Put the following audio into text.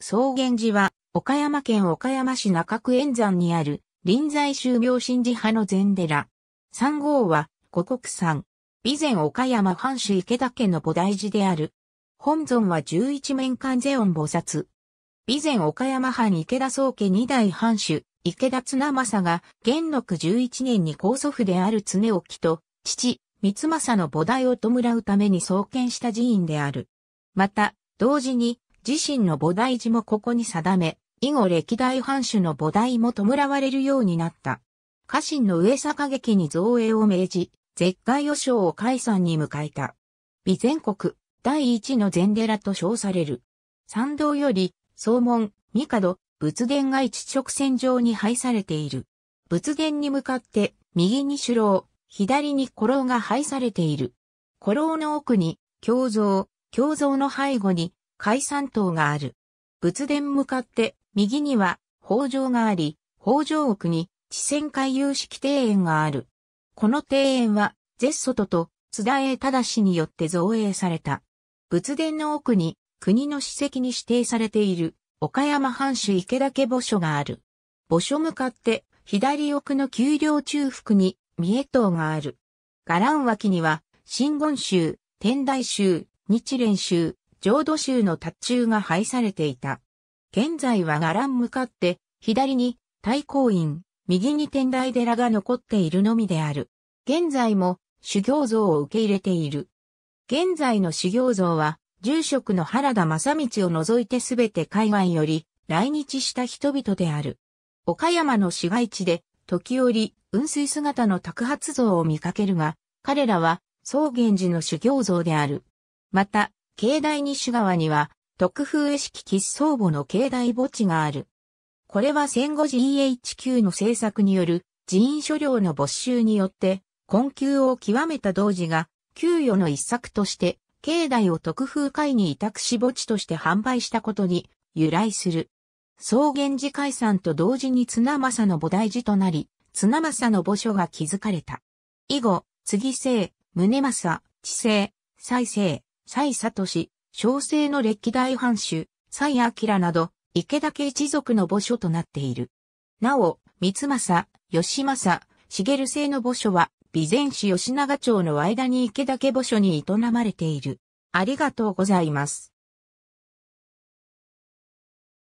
草原寺は、岡山県岡山市中区円山にある、臨済宗廟神寺派の禅寺。三号は、五国山。備前岡山藩主池田家の菩提寺である。本尊は十一面観世音菩薩。備前岡山藩池田宗家二代藩主、池田綱政が、元禄十一年に高祖父である常沖と、父、三政の菩提を弔うために創建した寺院である。また、同時に、自身の菩提寺もここに定め、以後歴代藩主の菩提も弔われるようになった。家臣の上坂劇に造営を命じ、絶海和尚を解散に迎えた。備全国、第一の禅寺と称される。参道より、総門、帝、仏殿が一直線上に配されている。仏殿に向かって、右に首郎、左に古老が配されている。古老の奥に、胸像、胸像の背後に、海山島がある。仏殿向かって右には北条があり、北条奥に地仙回遊式庭園がある。この庭園は、ゼッソトと津田栄忠によって造営された。仏殿の奥に国の史跡に指定されている岡山藩主池田家墓所がある。墓所向かって左奥の丘陵中腹に三重塔がある。伽藍脇には、新言宗、天台宗、日蓮宗、浄土宗の達中が廃されていた。現在は伽藍向かって、左に太光院、右に天台寺が残っているのみである。現在も修行像を受け入れている。現在の修行像は、住職の原田正道を除いてすべて海外より来日した人々である。岡山の市街地で、時折、雲水姿の托発像を見かけるが、彼らは、草原寺の修行像である。また、境内西側には、特風式喫相母の境内墓地がある。これは戦後 GHQ の政策による寺院所領の没収によって困窮を極めた同時が給与の一策として境内を特風会に委託し墓地として販売したことに由来する。草原寺解散と同時に綱政の菩提寺となり、綱政の墓所が築かれた。以後、次世、宗政、地世、再生、蔡聡、小生の歴代藩主、蔡明など、池田家一族の墓所となっている。なお、三政、吉政、茂生の墓所は、備前市吉永町の間に池田家墓所に営まれている。ありがとうございます。